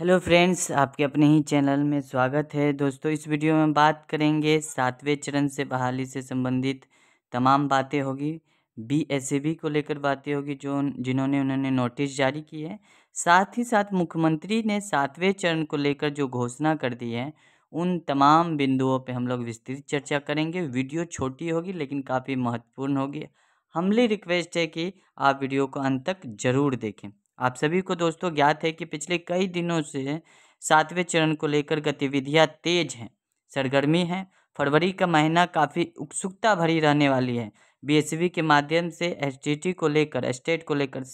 hello friends आपके अपने ही channel में स्वागत है दोस्तों इस वीडियो में बात करेंगे सातवें चरण से बहाली से संबंधित तमाम बातें होगी बी एस को लेकर बातें होगी जो जिन्होंने उन्होंने नोटिस जारी की है साथ ही साथ मुख्यमंत्री ने सातवें चरण को लेकर जो घोषणा कर दी है उन तमाम बिंदुओं पर हम लोग विस्तृत चर्चा करेंगे वीडियो छोटी होगी लेकिन काफ़ी महत्वपूर्ण होगी हमली रिक्वेस्ट है कि आप वीडियो को अंत तक जरूर देखें आप सभी को दोस्तों ज्ञात है कि पिछले कई दिनों से सातवें चरण को लेकर गतिविधियाँ तेज हैं सरगर्मी है फरवरी का महीना काफ़ी उत्सुकता भरी रहने वाली है बीएसवी के माध्यम से एसटीटी को लेकर स्टेट को लेकर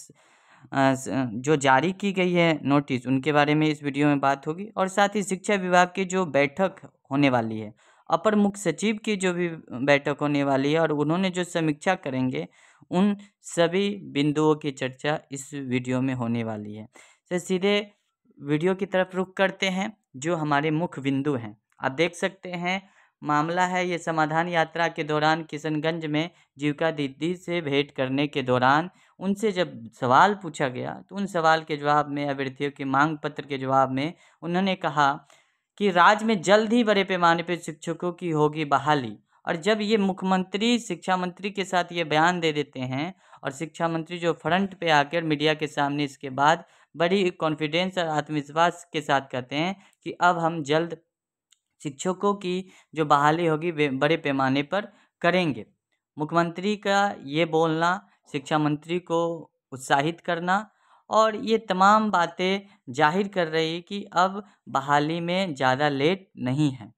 जो जारी की गई है नोटिस उनके बारे में इस वीडियो में बात होगी और साथ ही शिक्षा विभाग की जो बैठक होने वाली है अपर मुख्य सचिव की जो भी बैठक होने वाली है और उन्होंने जो समीक्षा करेंगे उन सभी बिंदुओं की चर्चा इस वीडियो में होने वाली है तो सीधे वीडियो की तरफ रुख करते हैं जो हमारे मुख्य बिंदु हैं आप देख सकते हैं मामला है ये समाधान यात्रा के दौरान किशनगंज में जीविका दीदी से भेंट करने के दौरान उनसे जब सवाल पूछा गया तो उन सवाल के जवाब में अभ्यर्थियों के मांग पत्र के जवाब में उन्होंने कहा कि राज्य में जल्द ही बड़े पैमाने पर शिक्षकों की होगी बहाली और जब ये मुख्यमंत्री शिक्षा मंत्री के साथ ये बयान दे देते हैं और शिक्षा मंत्री जो फ्रंट पे आकर मीडिया के सामने इसके बाद बड़ी कॉन्फिडेंस और आत्मविश्वास के साथ कहते हैं कि अब हम जल्द शिक्षकों की जो बहाली होगी बड़े पैमाने पर करेंगे मुख्यमंत्री का ये बोलना शिक्षा मंत्री को उत्साहित करना और ये तमाम बातें जाहिर कर रही कि अब बहाली में ज़्यादा लेट नहीं है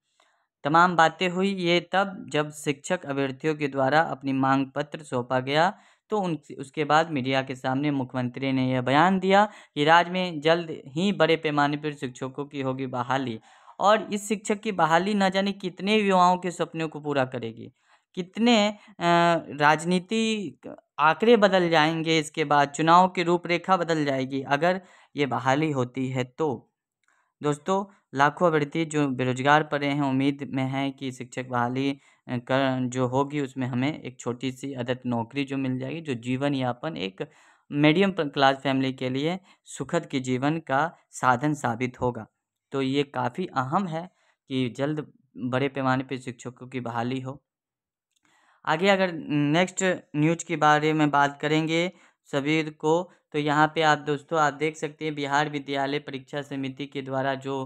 तमाम बातें हुई ये तब जब शिक्षक अभ्यर्थियों के द्वारा अपनी मांग पत्र सौंपा गया तो उन उसके बाद मीडिया के सामने मुख्यमंत्री ने यह बयान दिया कि राज्य में जल्द ही बड़े पैमाने पर शिक्षकों की होगी बहाली और इस शिक्षक की बहाली न जाने कितने युवाओं के सपनों को पूरा करेगी कितने राजनीति आंकड़े बदल जाएंगे इसके बाद चुनाव की रूपरेखा बदल जाएगी अगर ये बहाली होती है तो दोस्तों लाखों अभ्यर्थी जो बेरोजगार पड़े हैं उम्मीद में है कि शिक्षक बहाली कर जो होगी उसमें हमें एक छोटी सी अदत नौकरी जो मिल जाएगी जो जीवन यापन एक मीडियम क्लास फैमिली के लिए सुखद के जीवन का साधन साबित होगा तो ये काफ़ी अहम है कि जल्द बड़े पैमाने पर शिक्षकों की बहाली हो आगे अगर नेक्स्ट न्यूज के बारे में बात करेंगे सभी को तो यहाँ पे आप दोस्तों आप देख सकते हैं बिहार विद्यालय परीक्षा समिति के द्वारा जो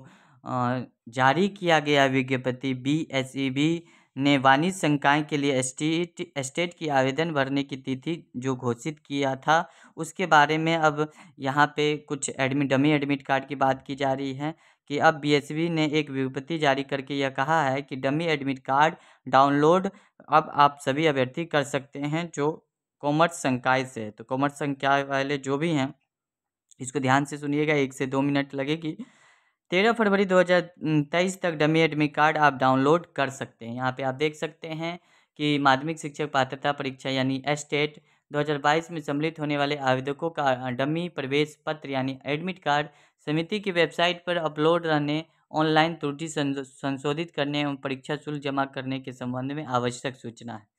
जारी किया गया विज्ञप्ति बी एस ई बी ने वाणिज्य संकाय के लिए स्टेट स्टेट की आवेदन भरने की तिथि जो घोषित किया था उसके बारे में अब यहाँ पे कुछ एडमिट डमी एडमिट कार्ड की बात की जा रही है कि अब बीएसबी e ने एक विज्ञप्ति जारी करके यह कहा है कि डमी एडमिट कार्ड डाउनलोड अब आप सभी अभ्यर्थी कर सकते हैं जो कॉमर्स संकाय से है तो कॉमर्स संकाय वाले जो भी हैं इसको ध्यान से सुनिएगा एक से दो मिनट लगेगी तेरह फरवरी तेईस तक डमी एडमिट कार्ड आप डाउनलोड कर सकते हैं यहाँ पे आप देख सकते हैं कि माध्यमिक शिक्षक पात्रता परीक्षा यानी एस्टेट 2022 में सम्मिलित होने वाले आवेदकों का डमी प्रवेश पत्र यानी एडमिट कार्ड समिति की वेबसाइट पर अपलोड रहने ऑनलाइन त्रुटि संशोधित करने एवं परीक्षा शुल्क जमा करने के संबंध में आवश्यक सूचना है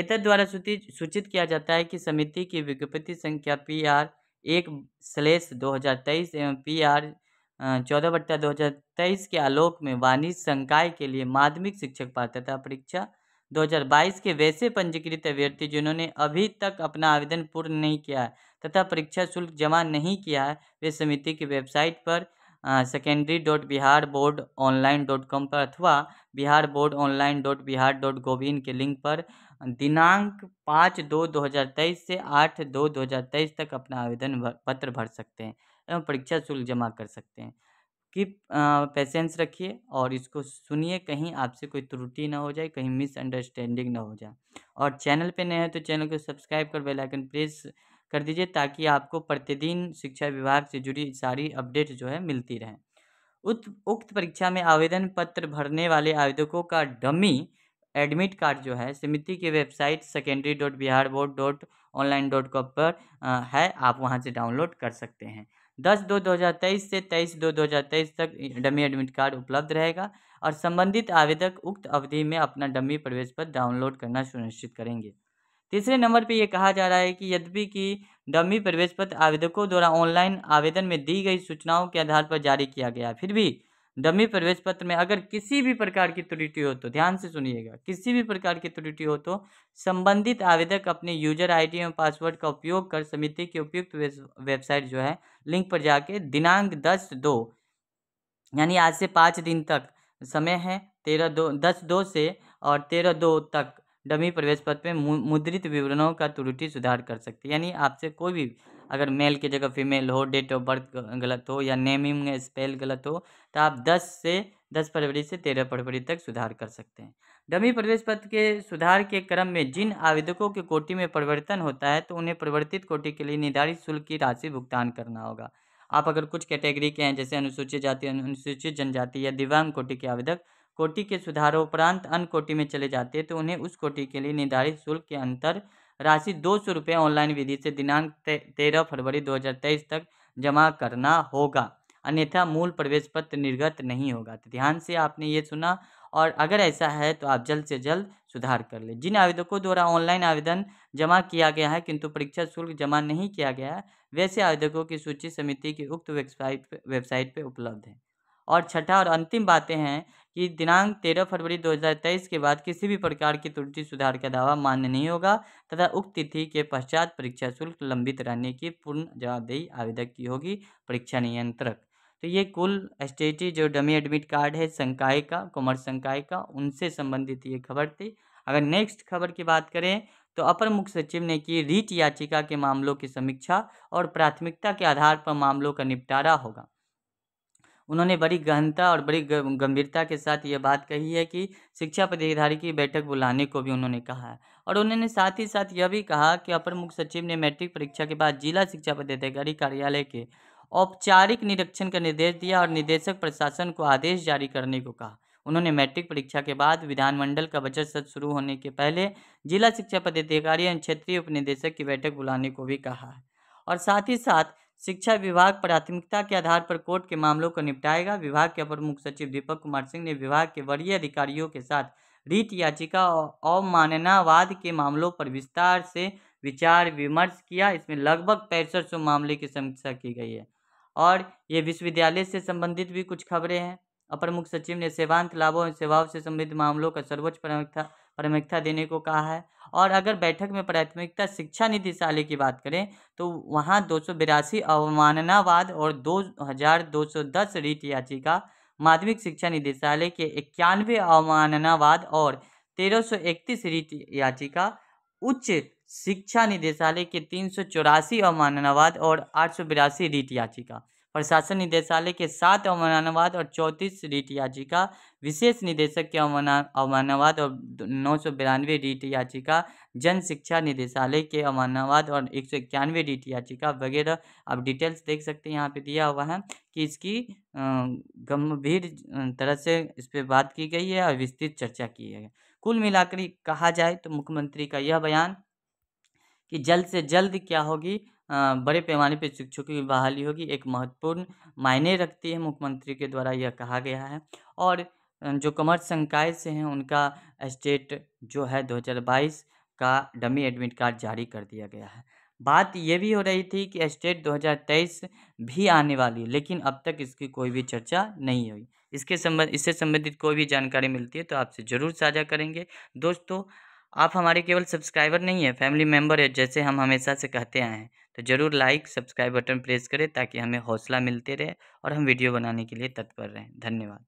एतद द्वारा सूचित किया जाता है कि समिति की विज्ञप्ति संख्या पी आर एक स्लेस दो हज़ार तेईस एवं पी आर चौदह बट्टा दो हज़ार तेईस के आलोक में वाणिज्य संकाय के लिए माध्यमिक शिक्षक पात्रता परीक्षा 2022 के वैसे पंजीकृत अभ्यर्थी जिन्होंने अभी तक अपना आवेदन पूर्ण नहीं किया है तथा परीक्षा शुल्क जमा नहीं किया है वे समिति की वेबसाइट पर secondary dot Bihar board online dot com पर अथवा Bihar board online dot Bihar dot gov in के लिंक पर दिनांक पाँच दो दो हज़ार तेईस से आठ दो दो हज़ार तेईस तक अपना आवेदन भर, पत्र भर सकते हैं एवं परीक्षा शुल्क जमा कर सकते हैं कि पेशेंस रखिए और इसको सुनिए कहीं आपसे कोई त्रुटि ना हो जाए कहीं मिसअंडरस्टैंडिंग ना हो जाए और चैनल पे नए हैं तो चैनल को सब्सक्राइब कर बेल आइकन प्रेस कर दीजिए ताकि आपको प्रतिदिन शिक्षा विभाग से जुड़ी सारी अपडेट जो है मिलती रहें उक्त उक्त परीक्षा में आवेदन पत्र भरने वाले आवेदकों का डमी एडमिट कार्ड जो है समिति की website secondary dot Bihar board dot online dot com पर है आप वहाँ से डाउनलोड कर सकते हैं दस दो दो हज़ार तेईस से तेईस दो दो हज़ार तेईस तक डमी एडमिट कार्ड उपलब्ध रहेगा और संबंधित आवेदक उक्त अवधि में अपना डमी प्रवेश पत्र डाउनलोड करना सुनिश्चित करेंगे तीसरे नंबर पे ये कहा जा रहा है कि यद्यपि की डमी प्रवेश पत्र आवेदकों द्वारा ऑनलाइन आवेदन में दी गई सूचनाओं के आधार पर जारी किया गया फिर भी डमी प्रवेश पत्र में अगर किसी भी प्रकार की त्रुटि हो तो ध्यान से सुनिएगा किसी भी प्रकार की त्रुटि हो तो संबंधित आवेदक अपने यूजर आईडी एवं पासवर्ड का उपयोग कर समिति की उपयुक्त वेबसाइट जो है लिंक पर जाके दिनांक दस दो यानी आज से पाँच दिन तक समय है तेरह दो दस दो से और तेरह दो तक डमी प्रवेश पत्र में मुद्रित विवरणों का त्रुटि सुधार कर सकते हैं यानी आपसे कोई भी अगर मेल की जगह फीमेल हो डेट ऑफ बर्थ गलत हो या नेमिंग स्पेल गलत हो तो आप दस से दस फरवरी से तेरह फरवरी तक सुधार कर सकते हैं डमी प्रवेश पत्र के सुधार के क्रम में जिन आवेदकों के कोटि में परिवर्तन होता है तो उन्हें परिवर्तित कोटि के लिए निर्धारित शुल्क की राशि भुगतान करना होगा आप अगर कुछ कैटेगरी के हैं जैसे अनुसूचित जाति अनुसूचित जनजाति या दिव्यांग कोटि के आवेदक कोटि के सुधारों उपरांत अन्य कोटि में चले जाते तो उन्हें उस कोटि के लिए निर्धारित शुल्क के अंतर राशि दो सौ रुपये ऑनलाइन विधि से दिनांक तेरह फरवरी दो हज़ार तेईस तक जमा करना होगा अन्यथा मूल प्रवेश पत्र निर्गत नहीं होगा तो ध्यान से आपने ये सुना और अगर ऐसा है तो आप जल्द से जल्द सुधार कर लें जिन आवेदकों द्वारा ऑनलाइन आवेदन जमा किया गया है किंतु परीक्षा शुल्क जमा नहीं किया गया है वैसे आवेदकों की सूची समिति की उक्त वेबसाइट वेबसाइट पर उपलब्ध है और छठा और अंतिम बातें हैं कि दिनांक तेरह फरवरी 2023 के बाद किसी भी प्रकार की त्रुटि सुधार का दावा मान्य नहीं होगा तथा उक्त तिथि के पश्चात परीक्षा शुल्क लंबित रहने की पूर्ण जवाबदेही आवेदक की होगी परीक्षा नियंत्रक तो ये कुल एस जो डमी एडमिट कार्ड है संकाय का कॉमर्स संकाय का उनसे संबंधित ये खबर थी अगर नेक्स्ट खबर की बात करें तो अपर मुख्य सचिव ने की रीट याचिका के मामलों की समीक्षा और प्राथमिकता के आधार पर मामलों का निपटारा होगा उन्होंने बड़ी गहनता और बड़ी गंभीरता के साथ ये बात कही है कि शिक्षा पदाधिकारी की बैठक बुलाने को भी उन्होंने कहा और उन्होंने साथ ही साथ यह भी कहा कि अपर मुख्य सचिव ने मैट्रिक परीक्षा के बाद जिला शिक्षा पदाधिकारी कार्यालय के औपचारिक निरीक्षण का निर्देश दिया और निदेशक प्रशासन को आदेश जारी करने को कहा उन्होंने मैट्रिक परीक्षा के बाद विधानमंडल का बजट सत्र शुरू होने के पहले जिला शिक्षा पदाधिकारी एवं क्षेत्रीय उपनिदेशक की बैठक बुलाने को भी कहा और साथ ही साथ शिक्षा विभाग प्राथमिकता के आधार पर कोर्ट के मामलों को निपटाएगा विभाग के अपर मुख्य सचिव दीपक कुमार सिंह ने विभाग के वरीय अधिकारियों के साथ रीट याचिका और अवमाननावाद के मामलों पर विस्तार से विचार विमर्श किया इसमें लगभग पैंसठ सौ मामले की समीक्षा की गई है और ये विश्वविद्यालय से संबंधित भी कुछ खबरें हैं अपर मुख्य सचिव ने सेवांत लाभों एवं सेवाओं से संबंधित मामलों का सर्वोच्च प्राथमिकता प्राथमिकता देने को कहा है और अगर बैठक में प्राथमिकता शिक्षा निदेशालय की बात करें तो वहाँ दो अवमाननावाद और दो हजार दो सौ दस रीट याचिका माध्यमिक शिक्षा निदेशालय के इक्यानवे अवमाननावाद और तेरह सौ इकतीस रीट याचिका उच्च शिक्षा निदेशालय के तीन सौ चौरासी अवमाननावाद और आठ सौ बिरासी रीट याचिका प्रशासन निदेशालय के सात अवमानवाद और चौंतीस रीट याचिका विशेष निदेशक के अवमाना अवमानवाद और नौ सौ बिरानवे रीट याचिका जन शिक्षा निदेशालय के अवमानवाद और एक सौ इक्यानवे रीट याचिका वगैरह आप डिटेल्स देख सकते हैं यहाँ पे दिया हुआ है कि इसकी गंभीर तरह से इस पर बात की गई है और विस्तृत चर्चा की है कुल मिलाकर कहा जाए तो मुख्यमंत्री का यह बयान कि जल्द से जल्द क्या होगी बड़े पैमाने पर शिक्षकों की बहाली होगी एक महत्वपूर्ण मायने रखती है मुख्यमंत्री के द्वारा यह कहा गया है और जो कमर्स संकाय से हैं उनका स्टेट जो है 2022 का डमी एडमिट कार्ड जारी कर दिया गया है बात यह भी हो रही थी कि स्टेट 2023 भी आने वाली है लेकिन अब तक इसकी कोई भी चर्चा नहीं हुई इसके संबंध इससे संबंधित कोई भी जानकारी मिलती है तो आपसे ज़रूर साझा करेंगे दोस्तों आप हमारे केवल सब्सक्राइबर नहीं है फैमिली मेम्बर है जैसे हम हमेशा से कहते आए हैं तो ज़रूर लाइक सब्सक्राइब बटन प्रेस करें ताकि हमें हौसला मिलते रहे और हम वीडियो बनाने के लिए तत्पर रहें धन्यवाद